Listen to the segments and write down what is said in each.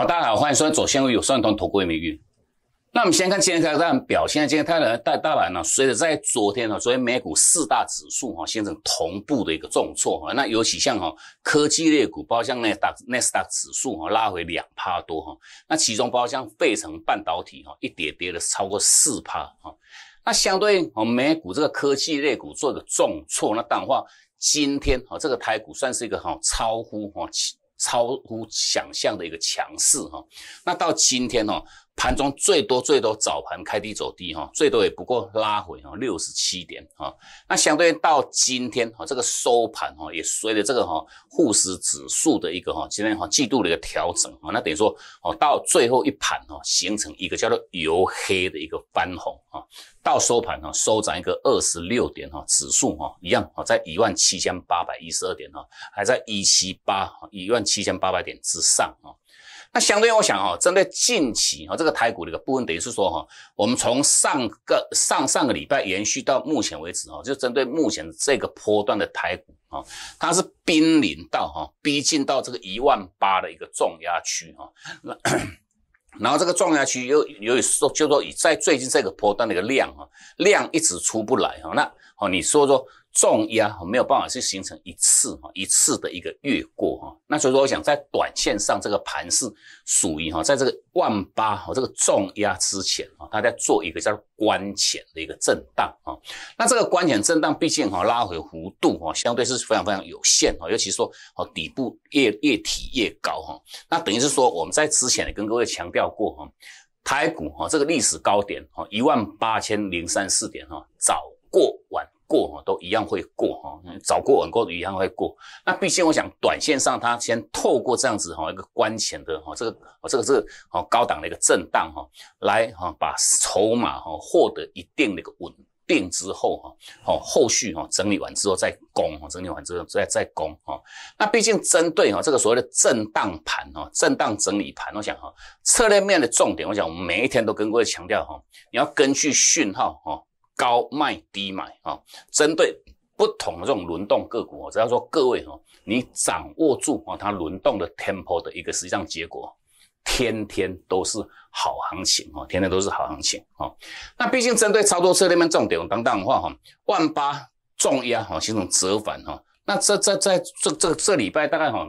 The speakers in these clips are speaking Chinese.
好，大家好，欢迎收看左先为有算通脱口秀美那我们先看今天开张表现，今天它的大大盘呢，随着在昨天呢，昨天美股四大指数哈形成同步的一个重挫哈。那尤其像哈科技类股，包括像 Nasdaq 指数哈拉回两趴多哈。那其中包括像费城半导体哈一跌跌了超过四趴哈。那相对我们美股这个科技类股做一个重挫，那当然话今天哈这个台股算是一个哈超乎哈。超乎想象的一个强势哈，那到今天哦。盘中最多最多早盘开低走低哈，最多也不过拉回哈六十七点哈。那相对到今天哈这个收盘哈也随着这个哈沪市指数的一个哈今天哈季度的一个调整啊，那等于说哦到最后一盘哈形成一个叫做由黑的一个翻红啊。到收盘哈收涨一个二十六点哈，指数哈一样啊在一万七千八百一十二点哈还在一七八哈一万七千八百点之上啊。那相对，我想啊，针对近期啊这个台股的一个部分，等于是说哈，我们从上个上上个礼拜延续到目前为止啊，就针对目前这个波段的台股啊，它是濒临到哈逼近到这个一万八的一个重压区哈。那 然后这个重压区又由于说就说在最近这个波段的一个量啊量一直出不来哈。那哦你说说。重压，没有办法去形成一次哈一次的一个越过哈，那所以说我想在短线上这个盘是属于哈，在这个万八哈这个重压之前哈，它在做一个叫关前的一个震荡哈，那这个关前震荡毕竟哈拉回幅度哈相对是非常非常有限哈，尤其说哈底部越越提越高哈，那等于是说我们在之前也跟各位强调过哈，台股哈这个历史高点哈一万八千零三四点哈早过晚。过哈都一样会过哈，早过晚过一样会过。那毕竟我想，短线上它先透过这样子哈一个关前的哈这个这个这个高档的一个震荡哈，来哈把筹码哈获得一定的一个稳定之后哈，好后续哈整理完之后再攻哈，整理完之后再再攻哈。那毕竟针对哈这个所谓的震荡盘哈，震荡整理盘，我想哈策略面的重点，我想我们每一天都跟各位强调哈，你要根据讯号哈。高卖低买啊，针对不同的这种轮动个股只要说各位哦，你掌握住啊，它轮动的 t e m p o 的一个实际上结果，天天都是好行情啊，天天都是好行情啊。那毕竟针对操作策略面重点，刚刚的话哈，万八重压哈形成折返哈，那这这在这这这礼拜大概哈，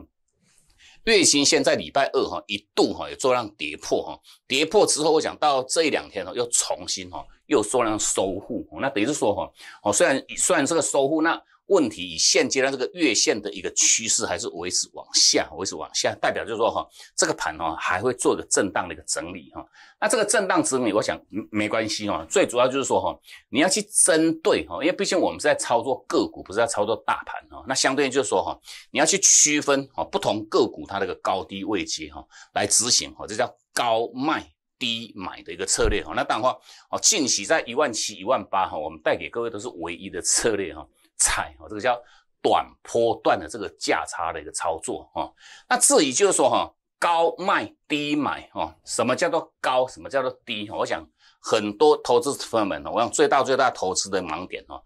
月现在礼拜二哈一度哈也做量跌破哈，跌破之后我想到这一两天呢又重新哈。又说呢收复，那等于是说哈，哦，虽然虽然这个收复，那问题以现阶段这个月线的一个趋势还是维持往下，维持往下，代表就是说哈，这个盘哈还会做一个震荡的一个整理哈。那这个震荡整理，我想没关系哈，最主要就是说哈，你要去针对哈，因为毕竟我们是在操作个股，不是在操作大盘哈。那相对应就是说哈，你要去区分哈不同个股它这个高低位阶哈来执行哈，这叫高卖。低买的一个策略哈，那然话哦，近期在一万七、一万八哈，我们带给各位都是唯一的策略哈，踩哦，这个叫短波段的这个价差的一个操作哈。那至于就是说哈，高卖低买哈，什么叫做高，什么叫做低哈？我想很多投资朋友们呢，我想最大最大投资的盲点哈，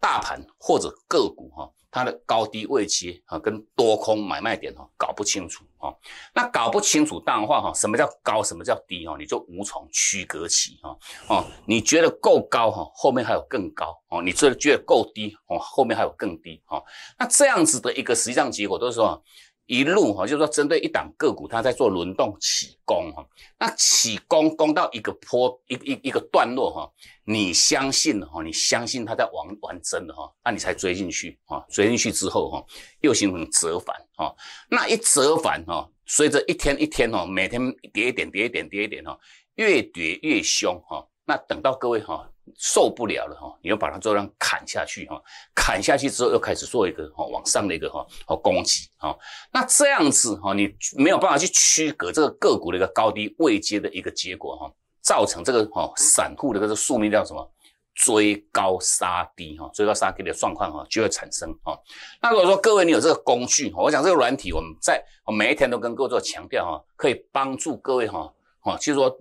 大盘或者个股哈，它的高低位期哈，跟多空买卖点哈，搞不清楚。哦，那搞不清楚淡化哈，什么叫高，什么叫低哦，你就无从区隔起哈。哦，你觉得够高哈，后面还有更高哦；你觉得觉得够低哦，后面还有更低哦。那这样子的一个实际上结果都是说。一路哈，就是说针对一档个股，它在做轮动起攻哈，那起攻攻到一个坡一一一个段落哈，你相信了哈，你相信它在玩玩真的哈，那你才追进去哈。追进去之后哈，又形成折返哈。那一折返哈，随着一天一天哦，每天跌一点跌一点跌一点哈，越跌越凶哈，那等到各位哈。受不了了哈，你要把它这样砍下去哈，砍下去之后又开始做一个哈往上的一个哈，好攻击哈，那这样子哈，你没有办法去区隔这个个股的一个高低位阶的一个结果哈，造成这个哈散户的这个宿命叫什么追高杀低哈，追高杀低的状况哈就会产生哈。那如果说各位你有这个工具哈，我讲这个软体，我们在我每一天都跟各位做强调哈，可以帮助各位哈，哦，就是说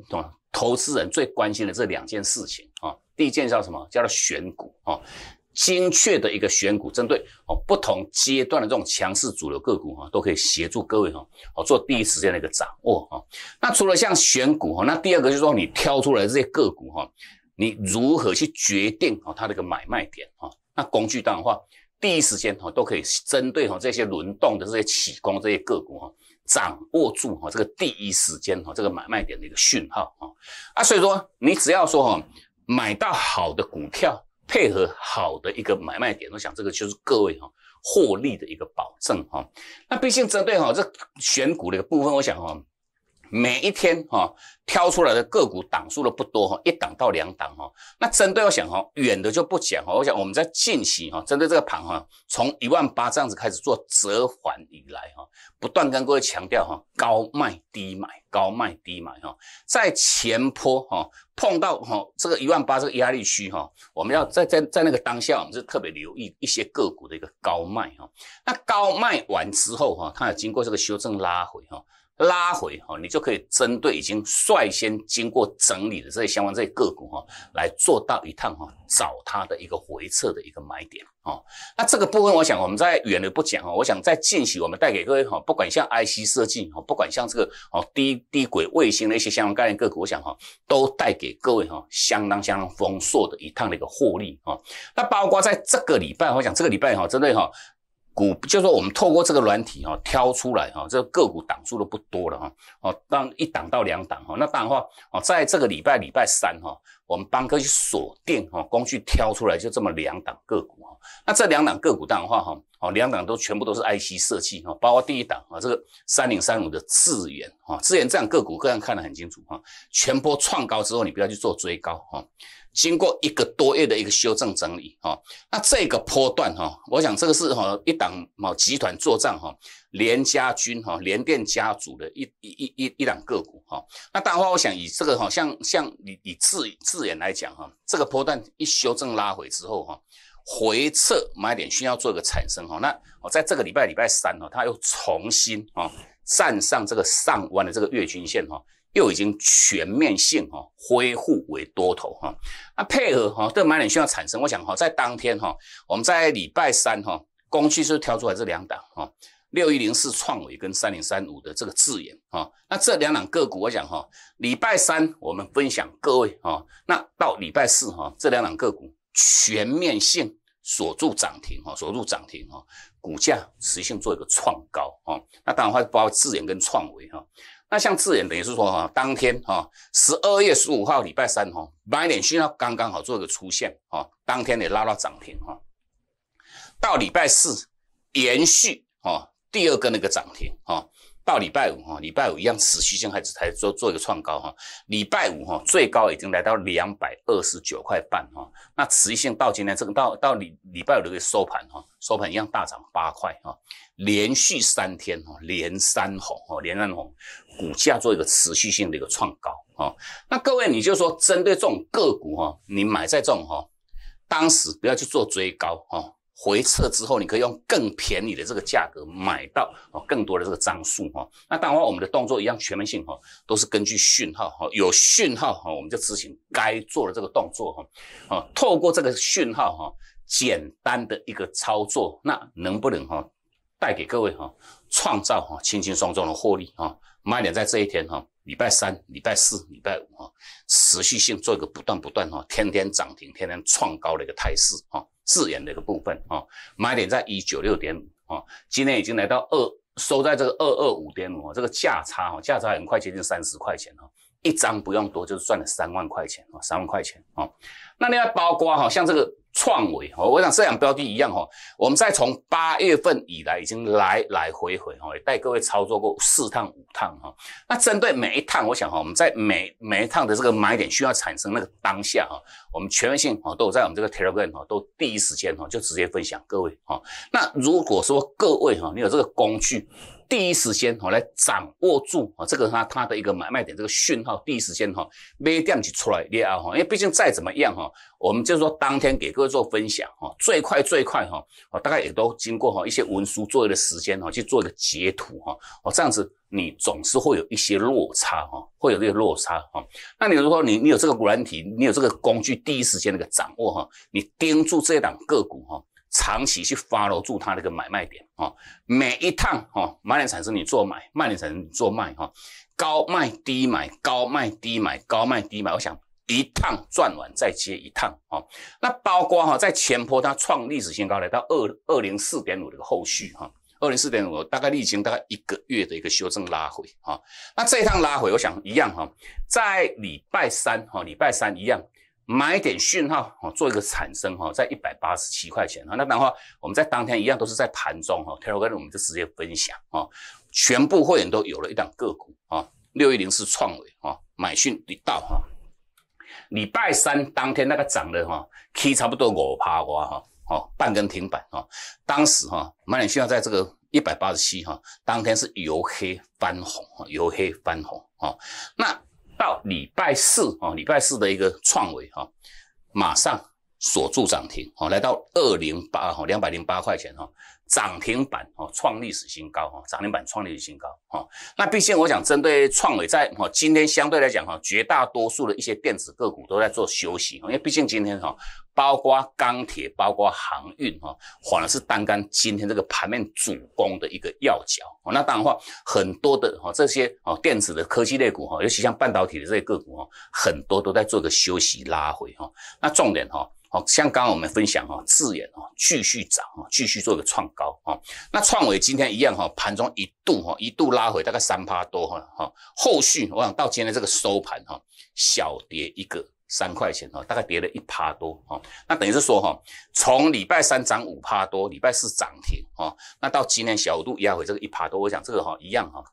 投资人最关心的这两件事情。第一件叫什么？叫做选股啊，精确的一个选股，针对哦不同阶段的这种强势主流个股啊，都可以协助各位哈哦做第一时间的一个掌握啊。那除了像选股哈，那第二个就是说，你挑出来这些个股哈，你如何去决定哦它的一个买卖点啊？那工具当的话，第一时间哦都可以针对哦这些轮动的这些起攻这些个股哈，掌握住哈这个第一时间哈这个买卖点的一个讯号啊啊，所以说你只要说哈买到好的股票，配合好的一个买卖点，我想这个就是各位哈获利的一个保证哈。那毕竟针对哈这选股一个部分，我想哈。每一天哈挑出来的个股档数都不多哈，一档到两档哈。那针对我想哈，远的就不讲哈。我想我们在近期哈，针对这个盘哈，从一万八这样子开始做折返以来哈，不断跟各位强调哈，高卖低买，高卖低买哈。在前坡哈碰到哈这个一万八这个压力区哈，我们要在在在那个当下，我们是特别留意一些个股的一个高卖哈。那高卖完之后哈，它有经过这个修正拉回哈。拉回哈，你就可以针对已经率先经过整理的这些相关这些个股哈，来做到一趟哈，找它的一个回撤的一个买点哦。那这个部分我想我们在远的不讲哈，我想在近期我们带给各位哈，不管像 IC 设计哈，不管像这个哦低低轨卫星的一些相关概念个股，我想哈，都带给各位哈相当相当丰硕的一趟的一个获利哈。那包括在这个礼拜，我想这个礼拜哈，真的哈。股就说我们透过这个软体哈挑出来哈，这个个股挡住的不多了哈，哦，当一档到两档哈，那当然话哦，在这个礼拜礼拜三哈。我们帮哥去锁定哈，工具挑出来就这么两档个股哈。那这两档个股当的话哈，哦，两档都全部都是 IC 设计哈，包括第一档啊，这个三零三五的致远哈，致远这样个股个人看得很清楚哈。全波创高之后，你不要去做追高哈。经过一个多月的一个修正整理哈，那这个波段哈，我想这个是哈一档某集团做账哈。联家军哈，联电家族的一一一一一两个股哈。那大话，我想以这个哈，像像以以字字眼来讲哈，这个波段一修正拉回之后哈，回撤买点需要做一个产生哈。那我在这个礼拜礼拜三哦，它又重新哦站上这个上弯的这个月均线哈，又已经全面性哈恢复为多头哈。那配合哈这买点需要产生，我想哈在当天哈，我们在礼拜三哈工具是挑出来这两档哈。六一零四创伟跟三零三五的这个资源啊，那这两档个股，我讲哈，礼拜三我们分享各位啊，那到礼拜四哈，这两档个股全面性锁住涨停哈，锁住涨停哈，股价持续做一个创高啊，那当然话包括资研跟创伟哈，那像资研等于是说哈，当天哈，十二月十五号礼拜三哈，买点讯号刚刚好做一个出现啊，当天也拉到涨停哈，到礼拜四延续啊。第二个那个涨停哈，到礼拜五哈，礼拜五一样持续性还是才做做一个创高哈。礼拜五哈，最高已经来到两百二十九块半哈。那持续性到今天这个到到礼礼拜五的收盘哈，收盘一样大涨八块哈，连续三天哈，连三红哈，连三红，股价做一个持续性的一个创高哈。那各位你就说针对这种个股哈，你买在这种哈，当时不要去做追高哈。回撤之后，你可以用更便宜的这个价格买到哦更多的这个张数哈。那当然，我们的动作一样全面性哈，都是根据讯号哈，有讯号哈，我们就执行该做的这个动作哈。啊，透过这个讯号哈，简单的一个操作，那能不能哈带给各位哈创造哈轻轻松松的获利哈？卖点在这一天哈。礼拜三、礼拜四、礼拜五啊，持续性做一个不断不断哈，天天涨停，天天创高的一个态势啊，自然的一个部分啊，买点在一九六点五啊，今天已经来到二，收在这个二二五点五，这个价差哈，价差很快接近三十块钱哈，一张不用多，就是赚了三万块钱啊，三万块钱啊。那另外包括哈，像这个创维，我我想这两标的一样哈，我们再从八月份以来已经来来回回哈，带各位操作过四趟五趟哈。那针对每一趟，我想哈，我们在每每一趟的这个买点需要产生那个当下哈，我们权威性哈，都有在我们这个 Telegram 哈，都第一时间哈就直接分享各位哈。那如果说各位哈，你有这个工具。第一时间哈来掌握住啊这个它它的一个买卖点这个讯号，第一时间哈每点子出来了哈，因为毕竟再怎么样哈，我们就是说当天给各位做分享哈，最快最快哈，我大概也都经过哈一些文书作业的时间哈去做一个截图哈，哦这样子你总是会有一些落差哈，会有这个落差哈，那你如果你你有这个软体，你有这个工具，第一时间那个掌握哈，你盯住这一档个股哈。长期去 follow 住它的一个买卖点啊，每一趟哈，买点产生你做买，卖点产生你做卖哈，高卖低买，高卖低买，高卖低买，我想一趟赚完再接一趟啊。那包括哈，在前坡它创历史新高来到二二零四点五的一个后续哈，二零四点五大概历经大概一个月的一个修正拉回啊。那这一趟拉回，我想一样哈，在礼拜三哈，礼拜三一样。买点讯号，哦，做一个产生哈，在一百八十七块钱哈，那然后我们在当天一样都是在盘中哈 t e l e r a 我们就直接分享啊，全部会员都有了一档个股啊，六一零是创伟啊，买讯已到哈，礼拜三当天那个涨的哈，K 差不多五趴瓜哈，哦，半根停板啊，当时哈买点讯号在这个一百八十七哈，当天是由黑翻红，由黑翻红啊，那。到礼拜四啊，礼拜四的一个创维哈，马上锁住涨停啊，来到二零八哈，两百零八块钱哈。涨停板哦，创历史新高哈！涨停板创历史新高哈。那毕竟我想针对创伟在哈，今天相对来讲哈，绝大多数的一些电子个股都在做休息，因为毕竟今天哈，包括钢铁、包括航运哈，反而是单干今天这个盘面主攻的一个要角。那当然话，很多的哈这些哦电子的科技类股哈，尤其像半导体的这些个股哈，很多都在做一个休息拉回哈。那重点哈。像刚刚我们分享哈，智远哈继续涨哈，继续做一个创高哈。那创维今天一样哈，盘中一度哈一度拉回大概三趴多哈哈。后续我想到今天这个收盘哈，小跌一个三块钱哈，大概跌了一趴多哈。那等于是说哈，从礼拜三涨五趴多，礼拜四涨停哈，那到今天小度压回这个一趴多，我想这个哈一样哈，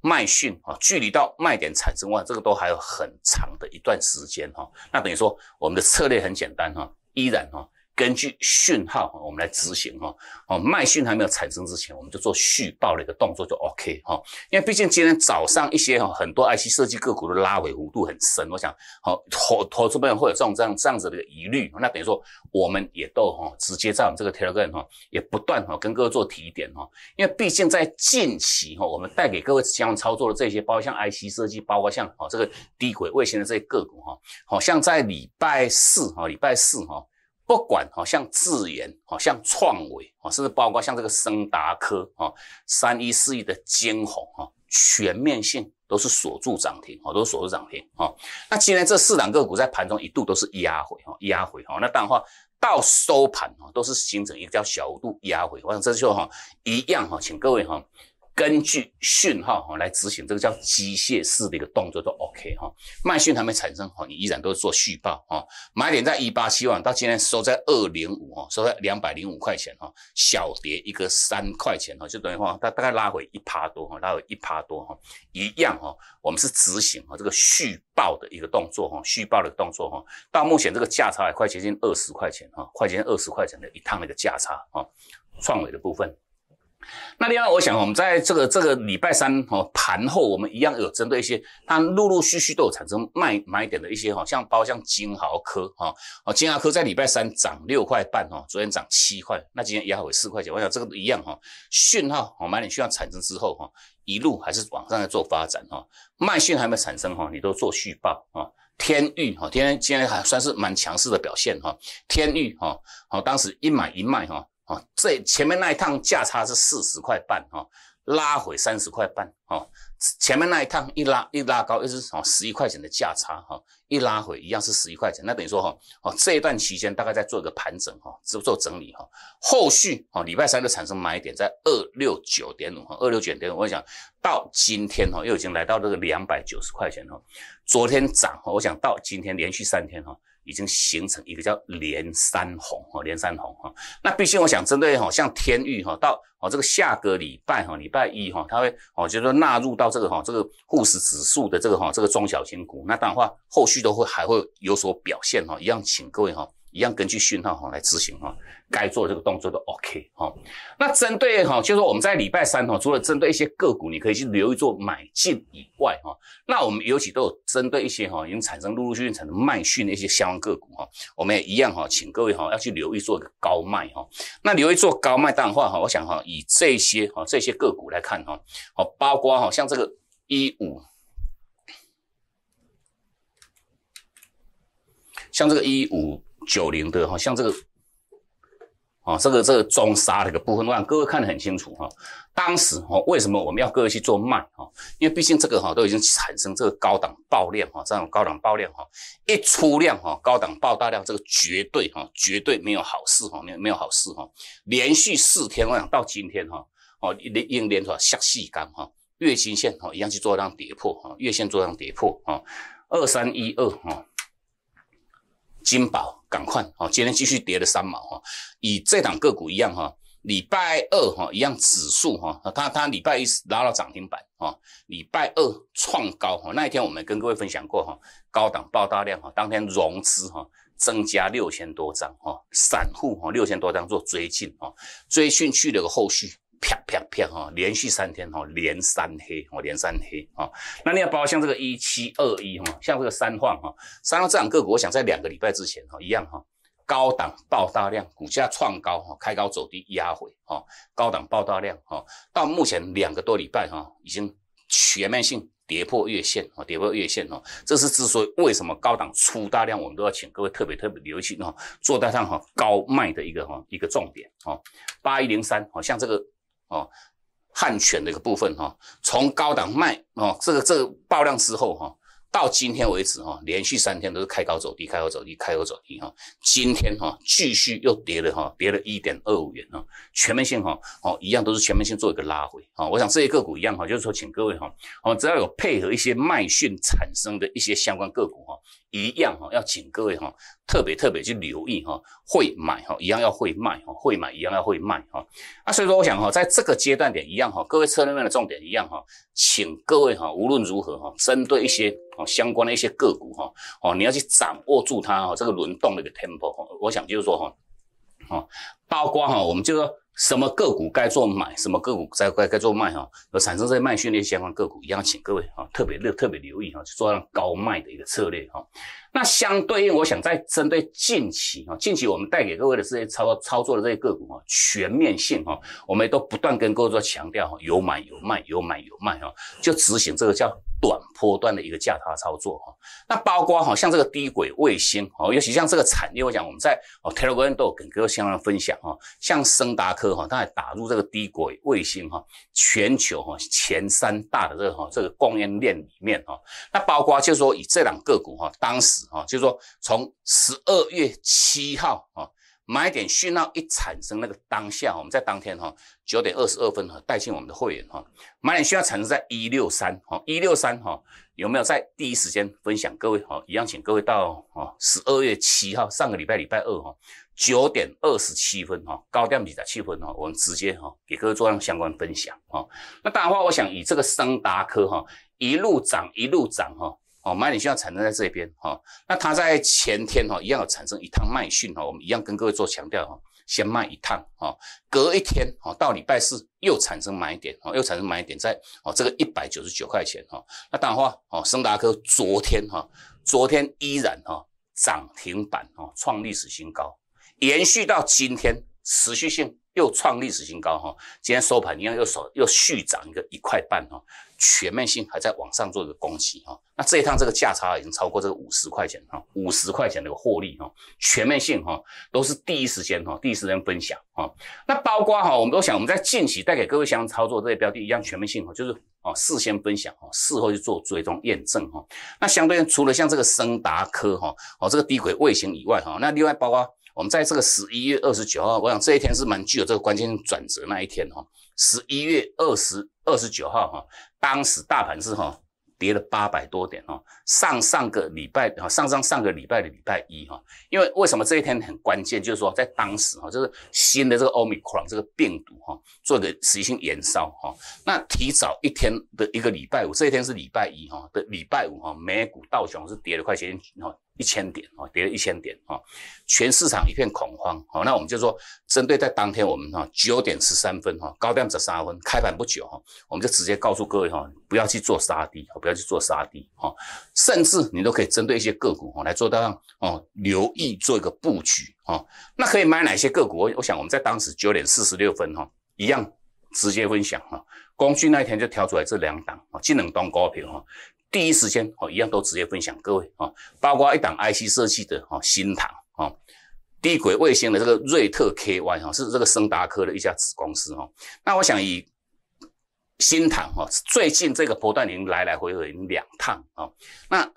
卖讯哈，距离到卖点产生哇，这个都还有很长的一段时间哈。那等于说我们的策略很简单哈。依然啊。根据讯号，我们来执行哈。哦，卖讯还没有产生之前，我们就做续报的一个动作就 OK 哈。因为毕竟今天早上一些哈很多 IC 设计个股的拉尾幅度很深，我想好投投资友会有这种这样这样子的一个疑虑，那等于说我们也都哈直接在我们这个 Telegram 哈也不断哈跟各位做提点哈。因为毕竟在近期哈我们带给各位希望操作的这些，包括像 IC 设计，包括像哦这个低轨卫星的这些个股哈，好像在礼拜四哈，礼拜四哈。不管好像智研好像创维啊，甚至包括像这个森达科啊，三一四一的金红啊，全面性都是锁住涨停，哦，都锁住涨停，哈。那今天这四档个股在盘中一度都是压回，哈，压回，哈。那当然话到收盘，哈，都是形成一个叫小度压回。我想这时候，哈，一样，哈，请各位，哈。根据讯号哈来执行，这个叫机械式的一个动作都 OK 哈。卖讯还没产生哈，你依然都是做续报哈。买点在一八七万，到今天收在二零五哈，收在两百零五块钱哈，小跌一个三块钱哈，就等于话它大概拉回一趴多哈，拉回一趴多哈，一样哈。我们是执行哈这个续报的一个动作哈，续报的动作哈，到目前这个价差两块接近二十块钱哈，快接近二十块钱的一趟那个价差哈，创伟的部分。那另外，我想，我们在这个这个礼拜三哈盘后，我们一样有针对一些，它陆陆续续都有产生卖买点的一些哈，像包括像金豪科哈，哦金豪科在礼拜三涨六块半哈，昨天涨七块，那今天压回四块钱，我想这个一样哈，讯号哈买点讯号产生之后哈，一路还是往上在做发展哈，卖讯还没产生哈，你都做续报啊，天域哈，天今天还算是蛮强势的表现哈，天域哈，好当时一买一卖哈。这前面那一趟价差是四十块半哈，拉回三十块半哈，前面那一趟一拉一拉高又是哦十一块钱的价差哈，一拉回一样是十一块钱，那等于说哈哦这一段期间大概在做一个盘整哈，做做整理哈，后续啊礼拜三就产生买点在二六九点五，二六九点五我想到今天哈又已经来到这个两百九十块钱哈，昨天涨哈，我想到今天连续三天哈。已经形成一个叫连山红哈，连山红哈。那毕竟我想针对哈，像天域哈，到哦这个下个礼拜哈，礼拜一哈，它会哦就是说纳入到这个哈，这个沪市指数的这个哈，这个中小型股。那当然话，后续都会还会有所表现哈，一样请各位哈。一样根据讯号哈来执行哈，该做这个动作都 OK 哈。那针对哈，就是我们在礼拜三哈，除了针对一些个股，你可以去留意做买进以外哈，那我们尤其都有针对一些哈已经产生陆陆续续产生卖讯的一些相关个股哈，我们也一样哈，请各位哈要去留意做一高卖哈。那留意做高卖，当然话哈，我想哈以这些哈这些个股来看哈，哦，包括哈像这个一五，像这个一五。九零的哈，像这个啊，这个这个中沙这个部分，我想各位看得很清楚哈。当时哦，为什么我们要各位去做卖哈？因为毕竟这个哈都已经产生这个高档爆量哈，这种高档爆量哈一出量哈，高档爆大量这个绝对哈，绝对没有好事哈，没有没有好事哈。连续四天我想到今天哈，哦连连连出来下细杆哈，月均线哈一样去做这样跌破哈，月线做这样跌破啊，二三一二哈，金宝。赶快啊！今天继续跌了三毛哈，以这档个股一样哈，礼拜二哈一样指数哈，它它礼拜一拉到涨停板哈，礼拜二创高哈。那一天我们跟各位分享过哈，高档爆大量哈，当天融资哈增加六千多张哈，散户哈六千多张做追进哈，追进去了个后续。啪啪啪哈！连续三天哈，连三黑，我连三黑啊！那你要包括像这个一七二一哈，像这个三晃哈，三晃这两个股，我想在两个礼拜之前哈，一样哈，高档爆大量，股价创高哈，开高走低压回哈，高档爆大量哈，到目前两个多礼拜哈，已经全面性跌破月线哈，跌破月线哦，这是之所以为什么高档出大量，我们都要请各位特别特别留心哈，做大量哈高卖的一个哈一个重点哦，八一零三好像这个。哦，汉犬的一个部分哈，从高档卖哦，这个这个爆量之后哈，到今天为止哈，连续三天都是开高走低，开高走低，开高走低哈，今天哈继续又跌了哈，跌了一点二五元啊，全面性哈，哦一样都是全面性做一个拉回啊，我想这些个股一样哈，就是说请各位哈，哦只要有配合一些卖讯产生的一些相关个股哈。一样哈，要请各位哈，特别特别去留意哈，会买哈，一样要会卖哈，会买一样要会卖哈。啊，所以说我想哈，在这个阶段点一样哈，各位策略面的重点一样哈，请各位哈，无论如何哈，针对一些哦相关的一些个股哈，哦你要去掌握住它哈这个轮动的一个 tempo。哈，我想就是说哈，哦，包括哈，我们就说。什么个股该做买，什么个股该该该做卖哈，产生在卖讯那些相关个股一样，请各位啊特别特别留意哈，做上高卖的一个策略哈。那相对应，我想在针对近期啊，近期我们带给各位的这些操作操作的这些个股啊，全面性哈，我们都不断跟各位说强调哈，有买有卖，有买有卖哈，就执行这个叫短波段的一个价差操作哈。那包括哈，像这个低轨卫星哈，尤其像这个产业，我讲我们在哦 Telegram 都有跟各位相关的分享哈，像森达科哈，它打入这个低轨卫星哈，全球哈前三大的这个哈这个供应链里面哈，那包括就是说以这两个个股哈，当时。啊，就是说，从十二月七号啊，买点讯号一产生那个当下，我们在当天哈九点二十二分哈带进我们的会员哈买点讯号产生在一六三哈一六三哈有没有在第一时间分享各位哈？一样，请各位到啊十二月七号上个礼拜礼拜二哈九点二十七分哈高点比仔七分哈，我们直接哈给各位做上相关分享啊。那当然话，我想以这个森达科哈一路涨一路涨哈。哦，买点需要产生在这边哈，那它在前天哈一样产生一趟卖讯哈，我们一样跟各位做强调哈，先卖一趟哈，隔一天哈到礼拜四又产生买点哦，又产生买点在哦这个一百九十九块钱哈，那当然话哦，升达科昨天哈，昨天依然哈涨停板哈创历史新高，延续到今天。持续性又创历史新高哈，今天收盘你看又少又续涨一个一块半哈，全面性还在往上做一个攻击哈，那这一趟这个价差已经超过这个五十块钱哈，五十块钱的一个获利哈，全面性哈都是第一时间哈第一时间分享哈，那包括哈我们都想我们在近期带给各位想操作这些标的一样全面性哈，就是哦事先分享哈，事后去做追踪验证哈，那相对的除了像这个森达科哈哦这个低轨卫星以外哈，那另外包括。我们在这个十一月二十九号，我想这一天是蛮具有这个关键转折那一天哦。十一月二十二十九号哈，当时大盘是哈跌了八百多点哈。上上个礼拜啊，上上上个礼拜的礼拜一哈，因为为什么这一天很关键？就是说在当时哈，就是新的这个奥密克戎这个病毒哈做的实性延烧哈。那提早一天的一个礼拜五，这一天是礼拜一哈的礼拜五哈，美股道琼是跌了快千点哈。一千点啊，跌了一千点啊，全市场一片恐慌啊。那我们就说，针对在当天我们哈九点十三分哈高点十三分开盘不久哈，我们就直接告诉各位哈，不要去做杀低不要去做杀低哈，甚至你都可以针对一些个股哈来做到让哦留意做一个布局啊。那可以买哪些个股？我想我们在当时九点四十六分哈，一样直接分享哈。工具那一天就挑出来这两档啊，技能档高频哈。第一时间哦，一样都直接分享各位啊，包括一档 IC 设计的啊，新唐啊，低轨卫星的这个瑞特 KY 哈，是这个森达科的一家子公司哈。那我想以新唐哈，最近这个波段已经来来回回两趟啊。那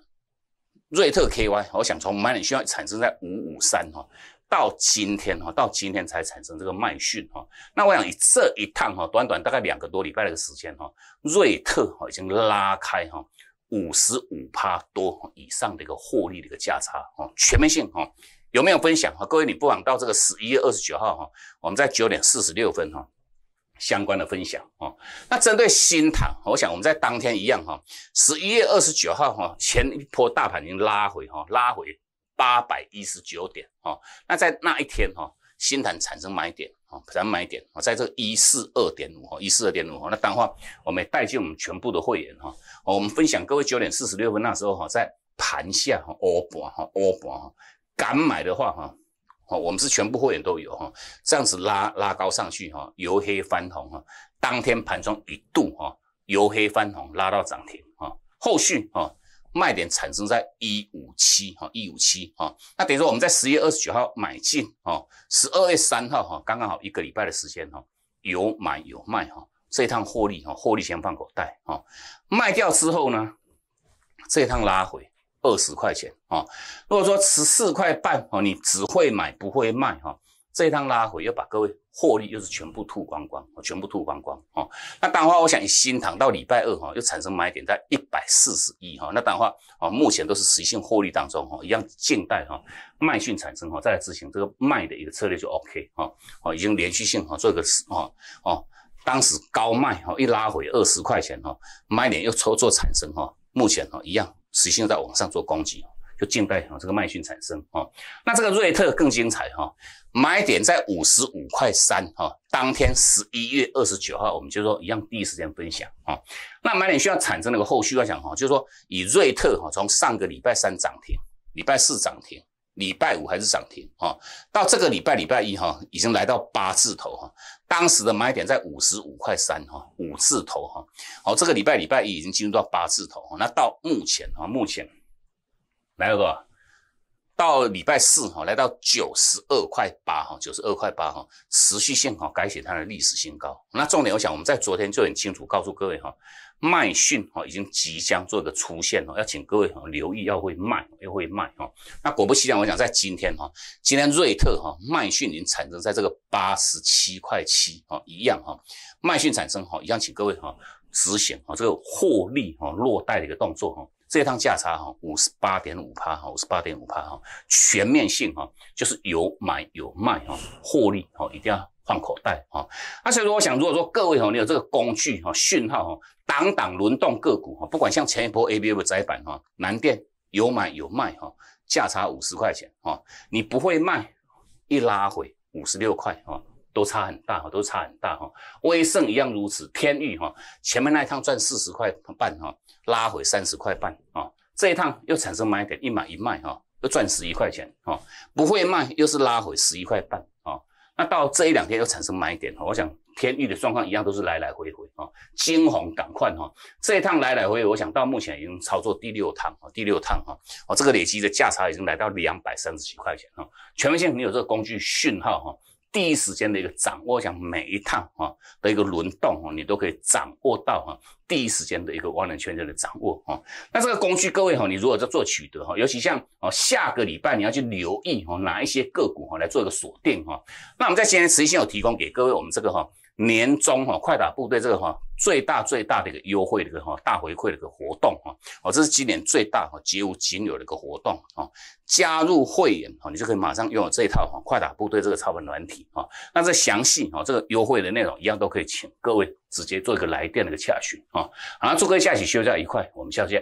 瑞特 KY，我想从需要产生在五五三哈，到今天哈，到今天才产生这个卖讯哈。那我想以这一趟哈，短短大概两个多礼拜的时间哈，瑞特哈已经拉开哈。五十五趴多以上的一个获利的一个价差哦，全面性哦，有没有分享啊？各位，你不妨到这个十一月二十九号哈，我们在九点四十六分哈相关的分享哦。那针对新塘，我想我们在当天一样哈，十一月二十九号哈，前一波大盘已经拉回哈，拉回八百一十九点哈。那在那一天哈。新盘产生买点啊，产生买点啊，在这一四二点五哈，一四二点五哈，那当然话，我们也带进我们全部的会员哈，我们分享各位九点四十六分那时候哈，在盘下哈，欧博哈，欧博哈，敢买的话哈，哦，我们是全部会员都有哈，这样子拉拉高上去哈，由黑翻红哈，当天盘中一度哈，由黑翻红拉到涨停哈，后续哈。卖点产生在一五七哈一五七哈，那等于说我们在十月二十九号买进哈，十二月三号哈，刚刚好一个礼拜的时间哈，有买有卖哈，这趟获利哈，获利先放口袋哈，卖掉之后呢，这趟拉回二十块钱啊，如果说十四块半啊，你只会买不会卖哈。这一趟拉回，要把各位获利又是全部吐光光，哦，全部吐光光，哦。那当然话，我想新塘到礼拜二，哈，又产生买点在一百四十亿，哈。那当然话，哦，目前都是实现获利当中，哈，一样静待，哈，卖讯产生，哈，再来执行这个卖的一个策略就 OK，哈，哦，已经连续性，哈，做一个，哦，哦，当时高卖，哈，一拉回二十块钱，哈，买点又做做产生，哈，目前，哈，一样实现在往上做攻击。就近代哦，这个脉讯产生哦，那这个瑞特更精彩哈，买点在五十五块三哈，当天十一月二十九号，我们就说一样第一时间分享啊。那买点需要产生那个后续要讲哈，就是说以瑞特哈，从上个礼拜三涨停，礼拜四涨停，礼拜五还是涨停啊，到这个礼拜礼拜一哈，已经来到八字头哈，当时的买点在五十五块三哈，五字头哈，好，这个礼拜礼拜一已经进入到八字头哈，那到目前啊，目前。来，了位，到礼拜四哈，来到九十二块八哈，九十二块八哈，持续性哈改写它的历史新高。那重点，我想我们在昨天就很清楚告诉各位哈，麦讯哈已经即将做一个出现哦，要请各位哈留意，要会卖，要会卖哈。那果不其然，我想在今天哈，今天瑞特哈麦讯已经产生在这个八十七块七哈一样哈，麦讯产生哈，一样请各位哈执行啊这个获利哈落袋的一个动作哈。这一趟价差哈，五十八点五趴哈，五十八点五趴哈，全面性哈，就是有买有卖哈，获利哈，一定要放口袋哈。所以说，我想如果说各位哈，你有这个工具哈，讯号哈，档档轮动个股哈，不管像前一波 A B 的窄板哈，南电有买有卖哈，价差五十块钱哈，你不会卖，一拉回五十六块哈。都差很大哈，都差很大哈。威盛一样如此，天域哈，前面那一趟赚四十块半哈，拉回三十块半啊，这一趟又产生买点，一买一卖哈，又赚十一块钱哈，不会卖又是拉回十一块半啊，那到这一两天又产生买点哈，我想天域的状况一样都是来来回回啊。金红港快哈，这一趟来来回回，我想到目前已经操作第六趟啊，第六趟哈，我这个累积的价差已经来到两百三十几块钱哈。全文性你有这个工具讯号哈。第一时间的一个掌握，像每一趟哈的一个轮动哈，你都可以掌握到哈，第一时间的一个完能全面的掌握哈。那这个工具，各位哈，你如果在做取得哈，尤其像啊下个礼拜你要去留意哈，哪一些个股哈来做一个锁定哈。那我们在今天事先有提供给各位我们这个哈。年终哈，快打部队这个哈最大最大的一个优惠的一个哈大回馈的一个活动哈，哦，这是今年最大哈绝无仅有的一个活动啊！加入会员哦，你就可以马上拥有这一套哈快打部队这个超本软体啊。那这详细哦、这个优惠的内容一样都可以，请各位直接做一个来电的一个洽询啊。好，祝各位假期休假愉快，我们下见。